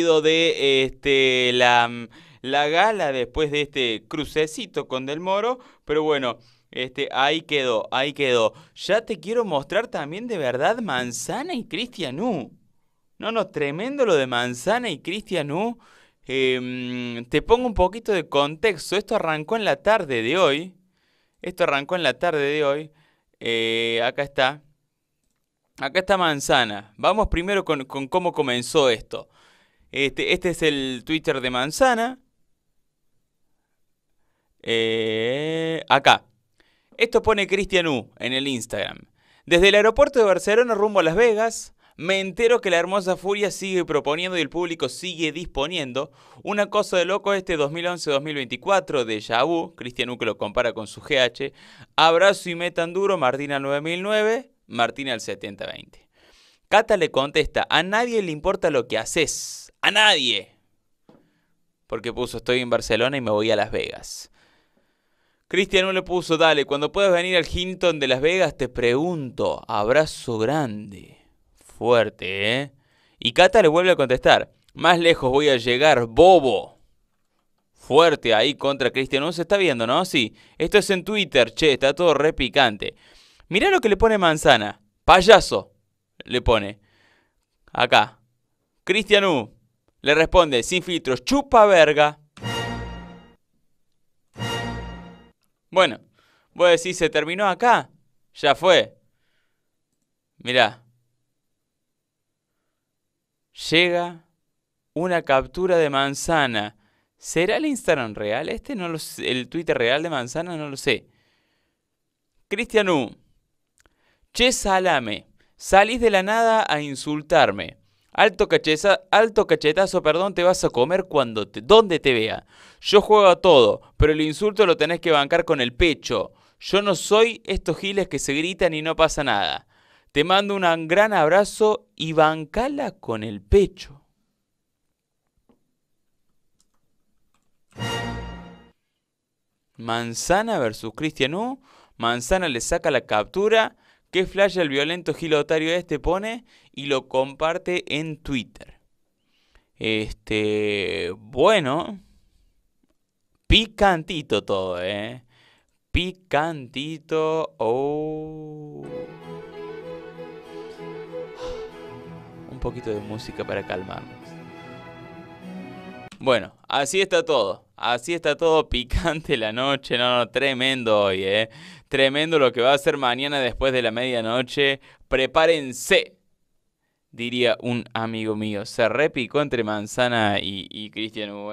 de este, la, gala después de este crucecito con Del Moro, pero bueno, este, ahí quedó, ahí quedó. Ya te quiero mostrar también de verdad Manzana y Cristianú. No, no, tremendo lo de Manzana y Cristian em, te pongo un poquito de contexto. Esto arrancó en la tarde de hoy. Esto arrancó en la tarde de hoy. Eh, acá está. Acá está Manzana. Vamos primero con, con cómo comenzó esto. Este, este, es el Twitter de Manzana. Eh, acá. Esto pone Cristian U en el Instagram. Desde el aeropuerto de Barcelona rumbo a Las Vegas, me entero que la hermosa Furia sigue proponiendo y el público sigue disponiendo una cosa de loco este 2011-2024 de Yahoo, Cristian U que lo compara con su GH, Abrazo y Metan Duro, Martina 9009, Martina al 7020. Cata le contesta, a nadie le importa lo que haces a nadie. Porque puso estoy en Barcelona y me voy a Las Vegas. Cristian le puso, dale, cuando puedas venir al Hinton de Las Vegas te pregunto. Abrazo grande. Fuerte, ¿eh? Y Cata le vuelve a contestar. Más lejos voy a llegar, bobo. Fuerte ahí contra Cristian. se está viendo, ¿no? Sí. Esto es en Twitter, che, está todo re picante. Mirá lo que le pone Manzana. Payaso. Le pone. Acá. Cristian U. Le responde, sin filtros, chupa verga. Bueno, voy a decir, ¿se terminó acá? Ya fue. Mirá. Llega una captura de manzana. ¿Será el Instagram real? Este no lo sé. El Twitter real de manzana no lo sé. Cristian U. Che Salame, salís de la nada a insultarme. Alto, cacheza, alto cachetazo, perdón, te vas a comer cuando te, donde te vea. Yo juego a todo, pero el insulto lo tenés que bancar con el pecho. Yo no soy estos giles que se gritan y no pasa nada. Te mando un gran abrazo y bancala con el pecho. Manzana versus Cristian U. Manzana le saca la captura qué flash el violento gilotario este pone y lo comparte en Twitter. Este, bueno, picantito todo, ¿eh? Picantito, oh. Un poquito de música para calmarnos. Bueno, así está todo. Así está todo picante la noche, no, no, tremendo hoy, ¿eh? Tremendo lo que va a ser mañana después de la medianoche. Prepárense, diría un amigo mío. Se repicó entre Manzana y, Cristian eh.